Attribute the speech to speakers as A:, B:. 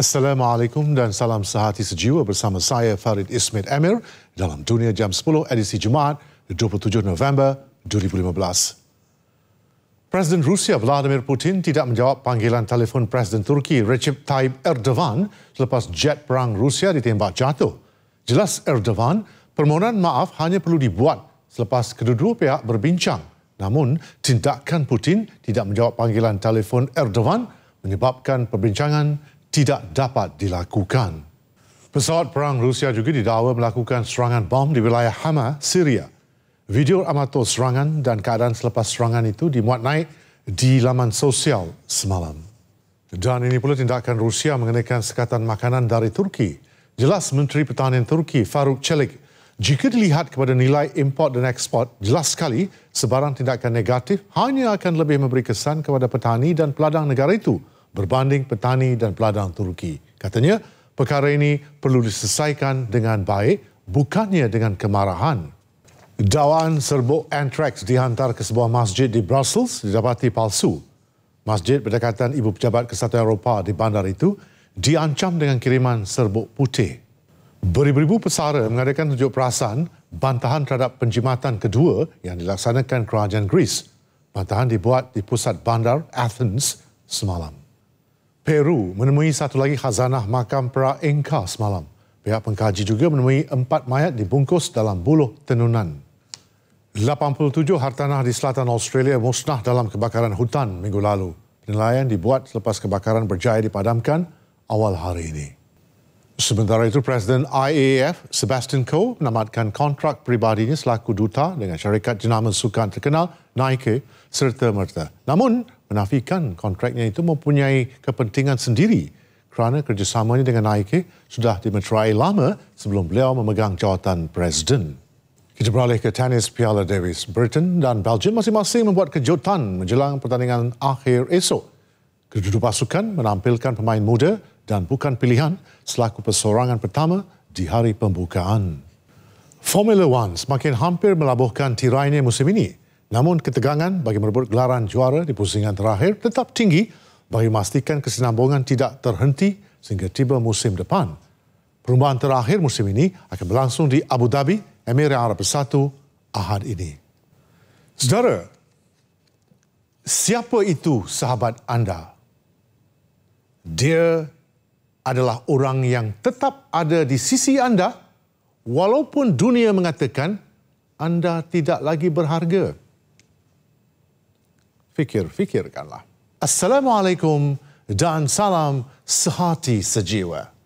A: Assalamualaikum dan salam sehati sejiwa bersama saya Farid Ismail Amir dalam Dunia Jam 10 edisi Jumaat 27 November 2015. Presiden Rusia Vladimir Putin tidak menjawab panggilan telefon Presiden Turki Recep Tayyip Erdogan selepas jet perang Rusia ditembak jatuh. Jelas Erdogan, permohonan maaf hanya perlu dibuat selepas kedua-dua pihak berbincang. Namun, tindakan Putin tidak menjawab panggilan telefon Erdogan menyebabkan perbincangan tidak dapat dilakukan. Pesawat perang Rusia juga didakwa melakukan serangan bom di wilayah Hama, Syria. Video amatur serangan dan keadaan selepas serangan itu dimuat naik di laman sosial semalam. Dan ini pula tindakan Rusia mengenakan sekatan makanan dari Turki. Jelas Menteri Pertanian Turki Faruk Celik, jika dilihat kepada nilai import dan ekspor, jelas sekali sebarang tindakan negatif hanya akan lebih memberi kesan kepada petani dan peladang negara itu berbanding petani dan peladang Turki. Katanya, perkara ini perlu diselesaikan dengan baik, bukannya dengan kemarahan. Dawaan serbuk anthrax dihantar ke sebuah masjid di Brussels didapati palsu. Masjid berdekatan Ibu Pejabat Kesatuan Eropah di bandar itu diancam dengan kiriman serbuk putih. Beribu-ribu pesara mengadakan tunjuk perasaan bantahan terhadap penjimatan kedua yang dilaksanakan kerajaan Greece. Bantahan dibuat di pusat bandar Athens semalam. Peru menemui satu lagi khazanah makam pra-Inca semalam. Pihak pengkaji juga menemui empat mayat dibungkus dalam buluh tenunan. 87 hartanah di selatan Australia musnah dalam kebakaran hutan minggu lalu. Penilaian dibuat selepas kebakaran berjaya dipadamkan awal hari ini. Sementara itu, Presiden IAF, Sebastian Coe menamatkan kontrak peribadinya selaku duta dengan syarikat jenama sukan terkenal Nike serta merta. Namun, menafikan kontraknya itu mempunyai kepentingan sendiri kerana kerjasamanya dengan Nike sudah dimeterai lama sebelum beliau memegang jawatan Presiden. Kita beralih ke tenis Piala Davis. Britain dan Belgium masing-masing membuat kejutan menjelang pertandingan akhir esok. Kedudukan pasukan menampilkan pemain muda dan bukan pilihan selaku persorangan pertama di hari pembukaan. Formula One semakin hampir melabuhkan tirainya musim ini. Namun ketegangan bagi merebut gelaran juara di pusingan terakhir tetap tinggi bagi memastikan kesinambungan tidak terhenti sehingga tiba musim depan. Perubahan terakhir musim ini akan berlangsung di Abu Dhabi, Emirat Arab Bersatu, Ahad ini. Saudara, siapa itu sahabat anda? Dear adalah orang yang tetap ada di sisi anda walaupun dunia mengatakan anda tidak lagi berharga. Fikir-fikirkanlah. Assalamualaikum dan salam sehati sejiwa.